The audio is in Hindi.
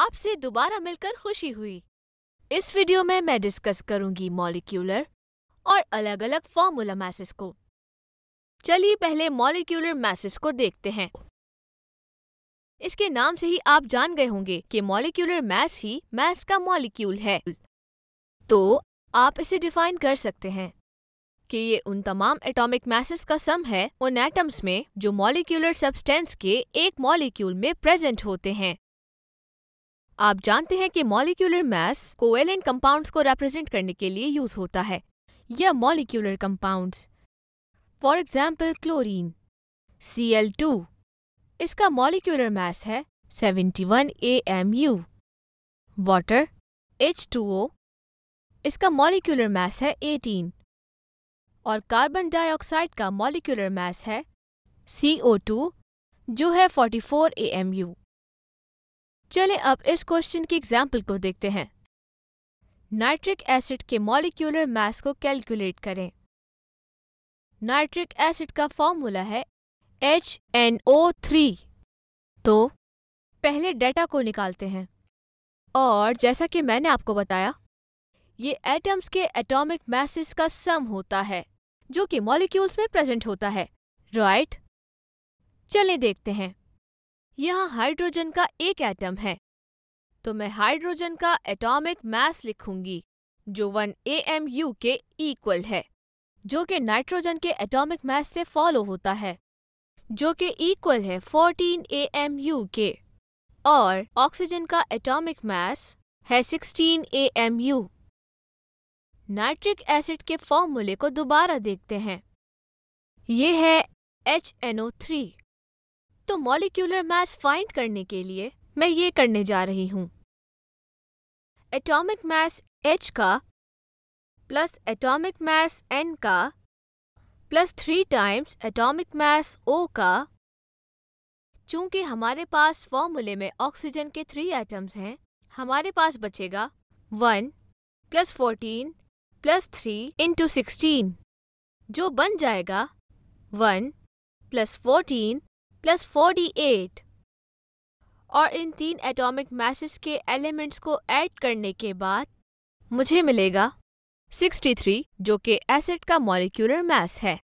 आपसे दोबारा मिलकर खुशी हुई इस वीडियो में मैं डिस्कस करूंगी मॉलिक्यूलर और अलग अलग फॉर्मूला मैसेस को चलिए पहले मॉलिक्यूलर मैसेस को देखते हैं इसके नाम से ही आप जान गए होंगे कि मॉलिक्यूलर मैस ही मैस का मॉलिक्यूल है तो आप इसे डिफाइन कर सकते हैं कि ये उन तमाम एटॉमिक मैसेस का सम है उन एटम्स में जो मॉलिक्यूलर सब्सटेंस के एक मॉलिक्यूल में प्रेजेंट होते हैं आप जानते हैं कि मॉलिक्यूलर मैस कोवेलेंट कंपाउंड्स को रिप्रेजेंट करने के लिए यूज होता है या molecular compounds for example chlorine C L two इसका मॉलिक्यूलर मैस है 71 one A M U water H two O इसका मॉलिक्यूलर मैस है 18 और कार्बन डाइऑक्साइड का मॉलिक्यूलर मैस है सी ओ टू जो है 44 फोर ए एम यू चले अब इस क्वेश्चन की एग्जाम्पल को देखते हैं नाइट्रिक एसिड के मॉलिक्यूलर मास को कैलकुलेट करें नाइट्रिक एसिड का फॉर्मूला है एच एन ओ थ्री तो पहले डेटा को निकालते हैं और जैसा कि मैंने आपको बताया ये एटम्स के एटॉमिक मैसेस का सम होता है जो कि मॉलिक्यूल्स में प्रेजेंट होता है राइट right? चलें देखते हैं यह हाइड्रोजन का एक एटम है तो मैं हाइड्रोजन का एटॉमिक मास लिखूंगी जो 1 AMU के इक्वल है जो कि नाइट्रोजन के एटॉमिक मास से फॉलो होता है जो कि इक्वल है 14 AMU के और ऑक्सीजन का एटॉमिक मास है 16 AMU नाइट्रिक एसिड के फॉर्मूले को दोबारा देखते हैं ये है HNO3 तो मॉलिक्यूलर मास फाइंड करने के लिए मैं ये करने जा रही हूँ एटॉमिक मास एच का प्लस एटॉमिक मास एन का plus three times atomic mass O का चूंकि हमारे पास फॉर्मूले में ऑक्सीजन के थ्री एटम्स हैं हमारे पास बचेगा one plus fourteen plus three into sixteen जो बन जाएगा one plus fourteen plus forty eight और इन तीन एटॉमिक मैसेस के एलिमेंट्स को ऐड करने के बाद मुझे मिलेगा 63 जो कि एसिड का मॉलिक्यूलर मास है